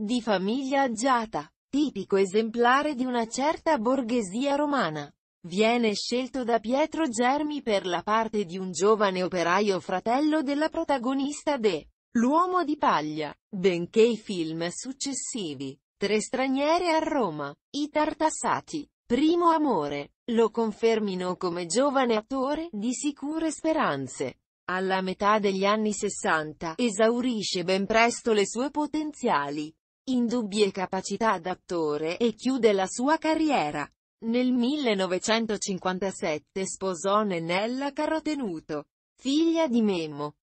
di famiglia agiata, tipico esemplare di una certa borghesia romana. Viene scelto da Pietro Germi per la parte di un giovane operaio fratello della protagonista de L'uomo di paglia, benché i film successivi, Tre straniere a Roma, I Tartassati, Primo amore, lo confermino come giovane attore di sicure speranze. Alla metà degli anni 60, esaurisce ben presto le sue potenziali indubbie capacità d'attore e chiude la sua carriera. Nel 1957 sposò Nenella Carotenuto, figlia di Memo.